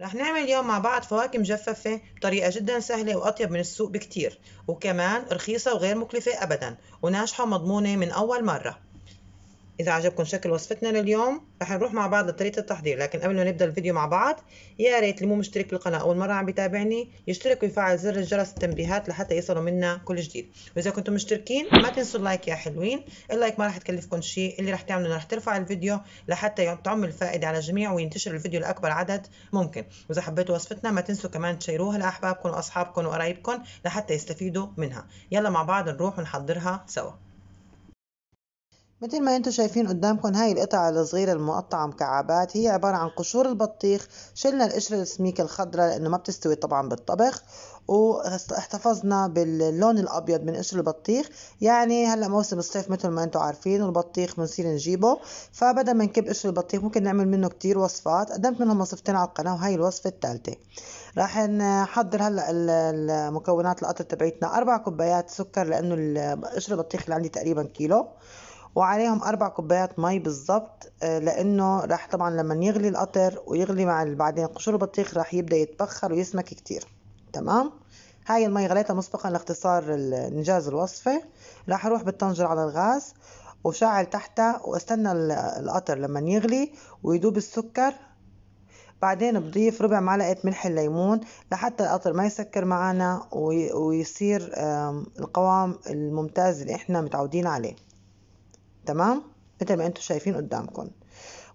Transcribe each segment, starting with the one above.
رح نعمل اليوم مع بعض فواكه مجففة بطريقة جدا سهلة وأطيب من السوق بكتير وكمان رخيصة وغير مكلفة أبدا وناجحة ومضمونة من أول مرة إذا عجبكم شكل وصفتنا لليوم رح نروح مع بعض لطريقة التحضير لكن قبل ما نبدأ الفيديو مع بعض يا ريت اللي مو مشترك بالقناة أول مرة عم بيتابعني يشترك ويفعل زر الجرس التنبيهات لحتى يصلوا منا كل جديد وإذا كنتم مشتركين ما تنسوا اللايك يا حلوين اللايك ما رح تكلفكم شيء اللي رح تعمله رح ترفع الفيديو لحتى تعم الفائدة على الجميع وينتشر الفيديو لأكبر عدد ممكن وإذا حبيتوا وصفتنا ما تنسوا كمان تشيروها لأحبابكم وأصحابكم وقرايبكم لحتى يستفيدوا منها يلا مع بعض نروح ونحضرها سوا مثل ما انتم شايفين قدامكم هاي القطع الصغيرة المقطعة مكعبات هي عبارة عن قشور البطيخ شلنا القشرة السميكة الخضراء لأنه ما بتستوي طبعا بالطبخ واحتفظنا باللون الابيض من قشر البطيخ يعني هلا موسم الصيف مثل ما انتم عارفين والبطيخ بنصير نجيبه فبدل ما نكب قشر البطيخ ممكن نعمل منه كتير وصفات قدمت منهم وصفتين على القناه وهي الوصفه الثالثه راح نحضر هلا المكونات القطر تبعتنا اربع كوبايات سكر لانه قشر البطيخ اللي عندي تقريبا كيلو وعليهم اربع كوبايات مي بالظبط آه، لانه راح طبعا لما يغلي القطر ويغلي مع بعدين قشور البطيخ راح يبدا يتبخر ويسمك كتير تمام هاي المي غليتها مسبقا لاختصار انجاز الوصفه راح اروح بالطنجره على الغاز وشعل تحتها واستنى القطر لما يغلي ويدوب السكر بعدين بضيف ربع معلقة ملح الليمون لحتى القطر ما يسكر معنا ويصير القوام الممتاز اللي احنا متعودين عليه تمام مثل ما انتم شايفين قدامكم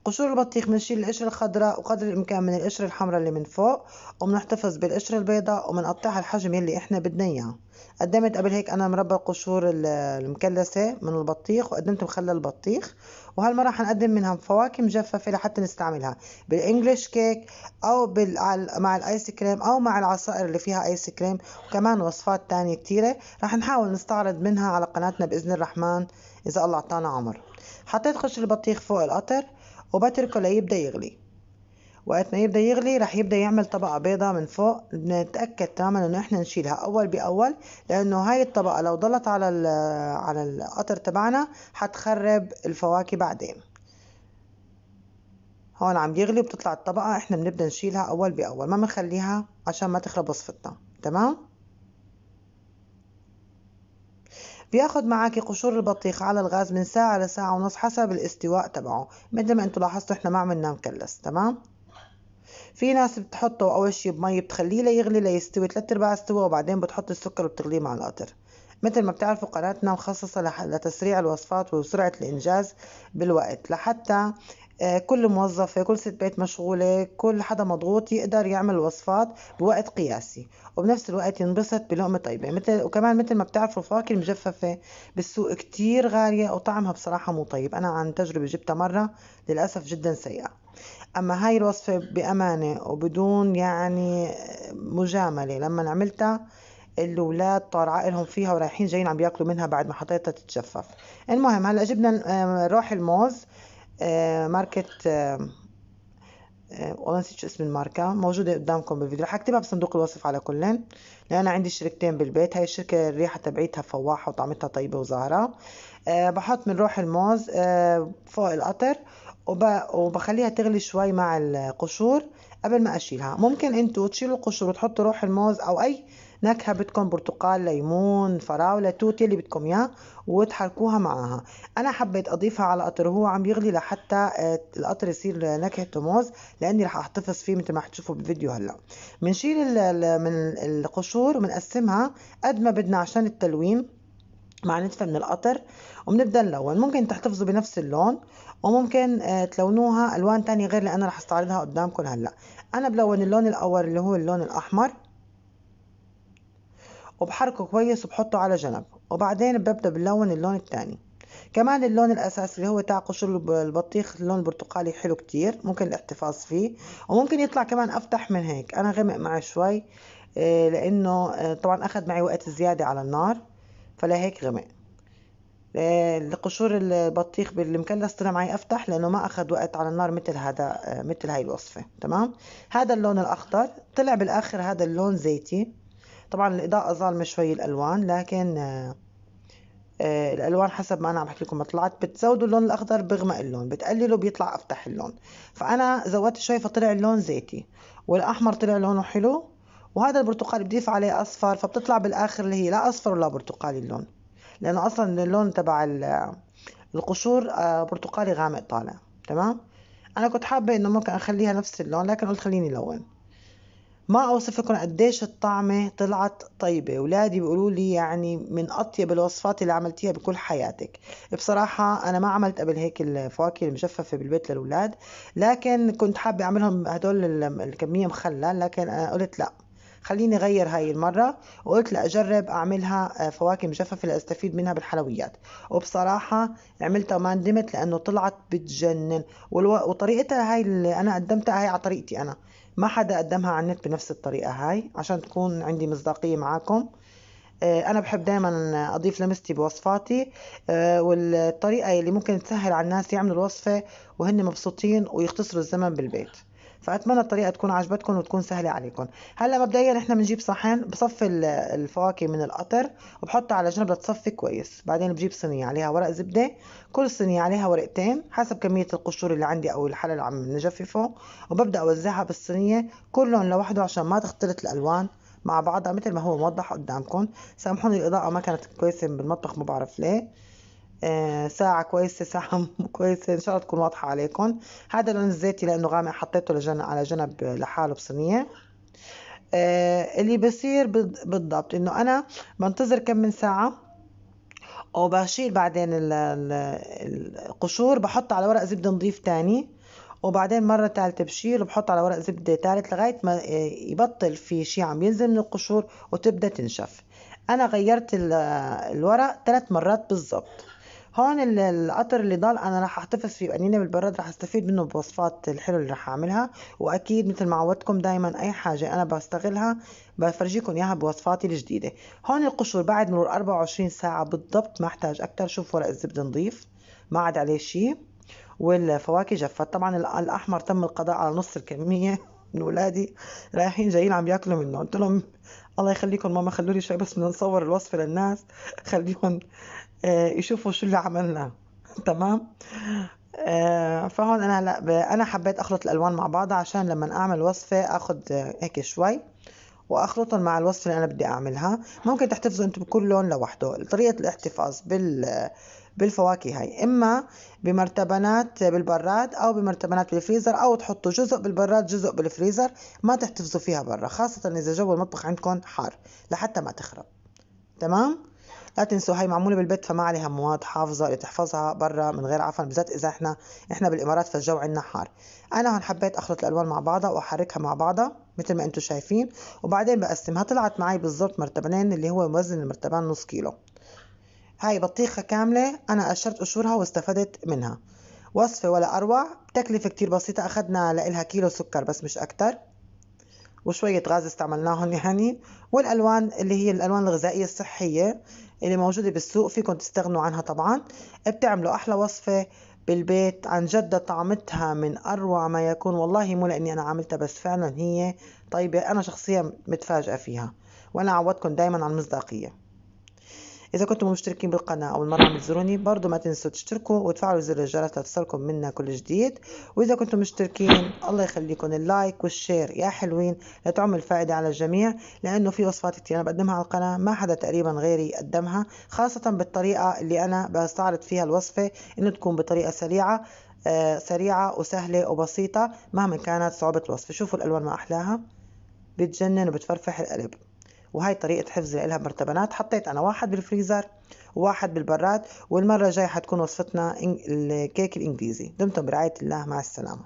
قشور البطيخ بنشيل القشرة الخضراء وقدر الإمكان من القشرة الحمراء اللي من فوق وبنحتفظ بالقشرة البيضاء وبنقطعها الحجم اللي إحنا بدنا إياه قدمت قبل هيك أنا مربى القشور المكلسة من البطيخ وقدمت مخلل البطيخ وهالمرة حنقدم منها فواكه مجففة لحتى نستعملها بالإنجليش كيك أو بال... مع الآيس كريم أو مع العصائر اللي فيها آيس كريم وكمان وصفات تانية كتيرة رح نحاول نستعرض منها على قناتنا بإذن الرحمن إذا الله أعطانا عمر حطيت قشر البطيخ فوق القطر وبتركه ليبدأ يغلي وقت ما يبدأ يغلي رح يبدأ يعمل طبقة بيضة من فوق نتأكد تماما انه احنا نشيلها اول باول لانه هاي الطبقة لو ضلت على على القطر تبعنا حتخرب الفواكه بعدين هون عم يغلي وبتطلع الطبقة احنا بنبدأ نشيلها اول باول ما بنخليها عشان ما تخرب وصفتنا تمام بياخد معاكي قشور البطيخ على الغاز من ساعة لساعة ونص حسب الاستواء تبعه مثل ما انتم لاحظتوا احنا ما عملنا مكلس تمام في ناس بتحطه اول شيء بمي بتخليه ليغلي ليستوي تلات ارباع استوى وبعدين بتحط السكر وبتغليه مع القطر مثل ما بتعرفوا قناتنا مخصصة لتسريع الوصفات وسرعة الإنجاز بالوقت لحتى آه، كل موظفة كل ست بيت مشغولة كل حدا مضغوط يقدر يعمل وصفات بوقت قياسي وبنفس الوقت ينبسط بلقمة طيبة مثل وكمان مثل ما بتعرفوا الفواكه المجففة بالسوق كتير غالية وطعمها بصراحة مو طيب أنا عن تجربة جبتها مرة للأسف جدا سيئة أما هاي الوصفة بأمانة وبدون يعني آه، مجاملة لما عملتها الاولاد طار عقلهم فيها ورايحين جايين عم بياكلوا منها بعد ما حطيتها تتجفف المهم هلا جبنا آه، روح الموز آه، ماركه آه، والله نسيت شو اسم الماركة موجودة قدامكم بالفيديو رح اكتبها بصندوق الوصف على كلن لأن أنا عندي شركتين بالبيت هاي الشركة الريحة تبعيتها فواحة وطعمتها طيبة وزهرة أه بحط من روح الموز أه فوق القطر وب... وبخليها تغلي شوي مع القشور قبل ما أشيلها ممكن أنتوا تشيلوا القشور وتحطوا روح الموز أو أي نكهة بدكم برتقال ليمون فراولة توت اللي بدكم اياه وتحركوها معها انا حبيت اضيفها على قطر وهو عم يغلي لحتى آه، القطر يصير نكهته موز لاني رح احتفظ فيه مثل ما حتشوفوا بالفيديو هلا بنشيل من القشور وبنقسمها قد ما بدنا عشان التلوين مع نتفة من القطر وبنبدا نلون ممكن تحتفظوا بنفس اللون وممكن آه، تلونوها الوان تانية غير اللي انا رح استعرضها قدامكم هلا انا بلون اللون الاول اللي هو اللون الاحمر وبحركه كويس وبحطه على جنب وبعدين ببدأ باللون اللون التاني كمان اللون الأساسي اللي هو تاع قشور البطيخ اللون البرتقالي حلو كتير ممكن الاحتفاظ فيه وممكن يطلع كمان أفتح من هيك أنا غمق معي شوي آه، لأنه آه، طبعا أخذ معي وقت زيادة على النار فلهيك غمق القشور آه، البطيخ بالمكلس طلع معي افتح لانه ما اخذ وقت على النار مثل هذا مثل هاي الوصفه تمام هذا اللون الاخضر طلع بالاخر هذا اللون زيتي طبعا الإضاءة ظالمة شوي الألوان لكن آه، آه، الالوان حسب ما انا عم بحكي لكم طلعت بتزودوا اللون الاخضر بغمق اللون بتقللوا بيطلع افتح اللون فانا زودت شوي فطلع اللون زيتي والاحمر طلع لونه حلو وهذا البرتقالي بضيف عليه اصفر فبتطلع بالاخر اللي هي لا اصفر ولا برتقالي اللون لانه اصلا اللون تبع القشور آه، برتقالي غامق طالع تمام انا كنت حابه انه ممكن اخليها نفس اللون لكن قلت خليني لون ما اوصف لكم قديش الطعمه طلعت طيبه ولادي بيقولوا لي يعني من اطيب الوصفات اللي عملتيها بكل حياتك بصراحه انا ما عملت قبل هيك الفواكه المجففه بالبيت للاولاد لكن كنت حابه اعملهم هدول الكميه مخلل لكن أنا قلت لا خليني اغير هاي المره وقلت لاجرب اعملها آه، فواكه مجففه لاستفيد منها بالحلويات وبصراحه عملتها وما ندمت لانه طلعت بتجنن والو... وطريقتها هاي اللي انا قدمتها هاي على طريقتي انا ما حدا قدمها على النت بنفس الطريقة هاي عشان تكون عندي مصداقية معاكم آه، أنا بحب دايما أضيف لمستي بوصفاتي آه، والطريقة اللي ممكن تسهل على الناس يعملوا الوصفة وهن مبسوطين ويختصروا الزمن بالبيت فاتمنى الطريقه تكون عجبتكم وتكون سهله عليكم هلا مبدئيا احنا بنجيب صحن بصفي الفواكه من القطر وبحطها على جنب لتصفي كويس بعدين بجيب صينيه عليها ورق زبده كل صينيه عليها ورقتين حسب كميه القشور اللي عندي او الحلى اللي عم نجففه وببدا اوزعها بالصينيه كلهم لوحده عشان ما تختلط الالوان مع بعضها مثل ما هو موضح قدامكم سامحوني الاضاءه ما كانت كويسه بالمطبخ ما بعرف ليه آه، ساعة كويسة ساعة كويسة إن شاء الله تكون واضحة عليكم هذا اللون الزيتي لأنه غامق حطيته لجن على جنب لحاله بصينية آه، اللي بصير بالضبط إنه أنا بنتظر كم من ساعة وبشيل بعدين القشور بحط على ورق زبدة نظيف تاني وبعدين مرة تالتة بشيل وبحط على ورق زبدة تالت لغاية ما آه، يبطل في شي عم ينزل من القشور وتبدأ تنشف أنا غيرت الورق ثلاث مرات بالضبط هون القطر اللي ضل انا راح احتفظ فيه وانينه بالبراد راح استفيد منه بوصفات الحلو اللي راح اعملها واكيد مثل ما عودتكم دائما اي حاجه انا بستغلها بفرجيكم اياها بوصفاتي الجديده هون القشور بعد مرور 24 ساعه بالضبط ما احتاج اكثر شوف ورق الزبده نظيف ما عاد عليه شيء والفواكه جفت طبعا الاحمر تم القضاء على نص الكميه من اولادي رايحين جايين عم ياكلوا منه قلت لهم الله يخليكم ماما خلوا لي شوي بس بدنا نصور الوصفه للناس خليهم آه، يشوفوا شو اللي عملنا تمام آه، فهون انا هلا انا حبيت اخلط الالوان مع بعضها عشان لما اعمل وصفه اخذ آه، هيك شوي واخلطهم مع الوصفه اللي انا بدي اعملها ممكن تحتفظوا انتم بكل لون لوحده طريقه الاحتفاظ بال بالفواكه هاي اما بمرتبنات بالبراد او بمرتبنات بالفريزر او تحطوا جزء بالبراد جزء بالفريزر ما تحتفظوا فيها برا خاصه اذا جو المطبخ عندكم حار لحتى ما تخرب تمام لا تنسوا هاي معموله بالبيت فما عليها مواد حافظه اللي تحفظها برا من غير عفن بالذات اذا احنا احنا بالامارات فالجو عندنا حار انا هون حبيت اخلط الالوان مع بعضها واحركها مع بعضها مثل ما انتم شايفين وبعدين بقسمها طلعت معي بالضبط مرتبنين اللي هو موزن المرتبان نص كيلو هاي بطيخة كاملة أنا قشرت قشورها واستفدت منها وصفة ولا أروع تكلفة كتير بسيطة اخذنا لإلها كيلو سكر بس مش أكتر وشوية غاز استعملناهم يعني والألوان اللي هي الألوان الغذائية الصحية اللي موجودة بالسوق فيكم تستغنوا عنها طبعا بتعملوا أحلى وصفة بالبيت عن جد طعمتها من أروع ما يكون والله مو لأني أنا عملتها بس فعلا هي طيبة أنا شخصيا متفاجئة فيها وأنا عودتكم دايما على المصداقية إذا كنتم مشتركين بالقناة أول مرة عم تزوروني برضو ما تنسوا تشتركوا وتفعلوا زر الجرس لتصلكم منا كل جديد وإذا كنتم مشتركين الله يخليكم اللايك والشير يا حلوين لتعمل فائدة على الجميع لأنه في وصفات كتير أنا بقدمها على القناة ما حدا تقريبا غيري قدمها خاصة بالطريقة اللي أنا بستعرض فيها الوصفة إنه تكون بطريقة سريعة آه سريعة وسهلة وبسيطة مهما كانت صعوبة الوصفة شوفوا الألوان ما أحلاها بتجنن وبتفرفح القلب وهي طريقة حفظ لها مرتبنات حطيت أنا واحد بالفريزر وواحد بالبراد والمرة الجاية حتكون وصفتنا الكيك الإنجليزي دمتم برعاية الله مع السلامة